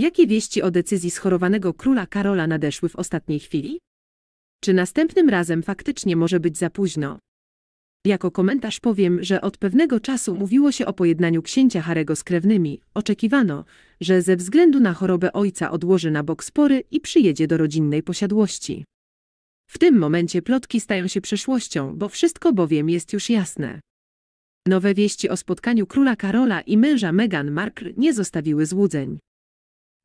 Jakie wieści o decyzji schorowanego króla Karola nadeszły w ostatniej chwili? Czy następnym razem faktycznie może być za późno? Jako komentarz powiem, że od pewnego czasu mówiło się o pojednaniu księcia Harego z krewnymi. Oczekiwano, że ze względu na chorobę ojca odłoży na bok spory i przyjedzie do rodzinnej posiadłości. W tym momencie plotki stają się przeszłością, bo wszystko bowiem jest już jasne. Nowe wieści o spotkaniu króla Karola i męża Meghan Markle nie zostawiły złudzeń.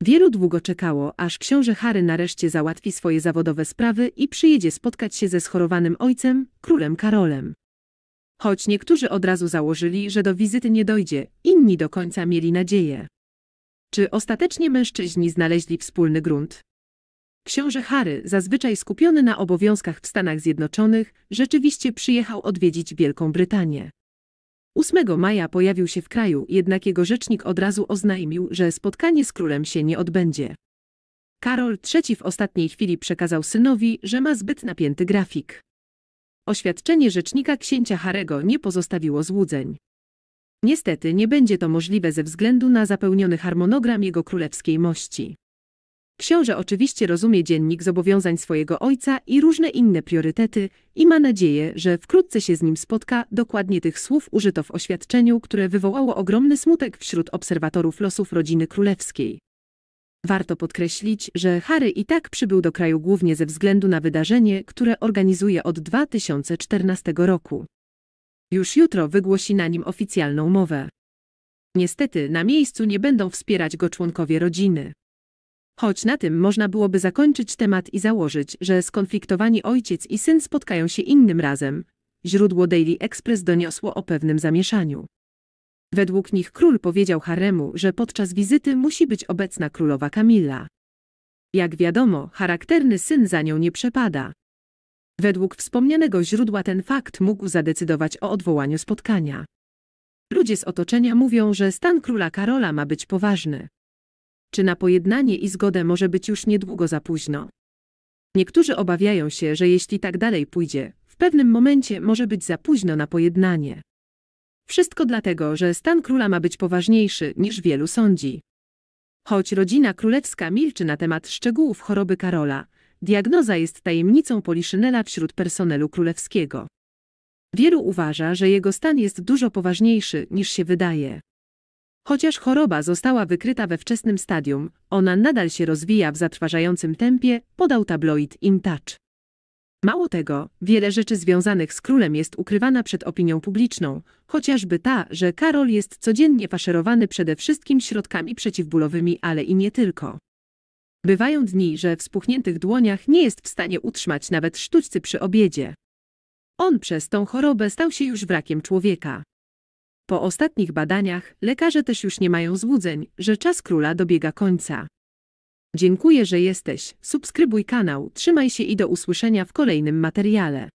Wielu długo czekało, aż książę Harry nareszcie załatwi swoje zawodowe sprawy i przyjedzie spotkać się ze schorowanym ojcem, królem Karolem. Choć niektórzy od razu założyli, że do wizyty nie dojdzie, inni do końca mieli nadzieję. Czy ostatecznie mężczyźni znaleźli wspólny grunt? Książę Harry, zazwyczaj skupiony na obowiązkach w Stanach Zjednoczonych, rzeczywiście przyjechał odwiedzić Wielką Brytanię. 8 maja pojawił się w kraju, jednak jego rzecznik od razu oznajmił, że spotkanie z królem się nie odbędzie. Karol III w ostatniej chwili przekazał synowi, że ma zbyt napięty grafik. Oświadczenie rzecznika księcia Harego nie pozostawiło złudzeń. Niestety nie będzie to możliwe ze względu na zapełniony harmonogram jego królewskiej mości. Książę oczywiście rozumie dziennik zobowiązań swojego ojca i różne inne priorytety i ma nadzieję, że wkrótce się z nim spotka. Dokładnie tych słów użyto w oświadczeniu, które wywołało ogromny smutek wśród obserwatorów losów rodziny królewskiej. Warto podkreślić, że Harry i tak przybył do kraju głównie ze względu na wydarzenie, które organizuje od 2014 roku. Już jutro wygłosi na nim oficjalną mowę. Niestety na miejscu nie będą wspierać go członkowie rodziny. Choć na tym można byłoby zakończyć temat i założyć, że skonfliktowani ojciec i syn spotkają się innym razem, źródło Daily Express doniosło o pewnym zamieszaniu. Według nich król powiedział haremu, że podczas wizyty musi być obecna królowa Camilla. Jak wiadomo, charakterny syn za nią nie przepada. Według wspomnianego źródła ten fakt mógł zadecydować o odwołaniu spotkania. Ludzie z otoczenia mówią, że stan króla Karola ma być poważny. Czy na pojednanie i zgodę może być już niedługo za późno? Niektórzy obawiają się, że jeśli tak dalej pójdzie, w pewnym momencie może być za późno na pojednanie. Wszystko dlatego, że stan króla ma być poważniejszy niż wielu sądzi. Choć rodzina królewska milczy na temat szczegółów choroby Karola, diagnoza jest tajemnicą poliszynela wśród personelu królewskiego. Wielu uważa, że jego stan jest dużo poważniejszy niż się wydaje. Chociaż choroba została wykryta we wczesnym stadium, ona nadal się rozwija w zatrważającym tempie, podał tabloid Im Touch. Mało tego, wiele rzeczy związanych z królem jest ukrywana przed opinią publiczną, chociażby ta, że Karol jest codziennie faszerowany przede wszystkim środkami przeciwbólowymi, ale i nie tylko. Bywają dni, że w spuchniętych dłoniach nie jest w stanie utrzymać nawet sztućcy przy obiedzie. On przez tą chorobę stał się już wrakiem człowieka. Po ostatnich badaniach lekarze też już nie mają złudzeń, że czas króla dobiega końca. Dziękuję, że jesteś, subskrybuj kanał, trzymaj się i do usłyszenia w kolejnym materiale.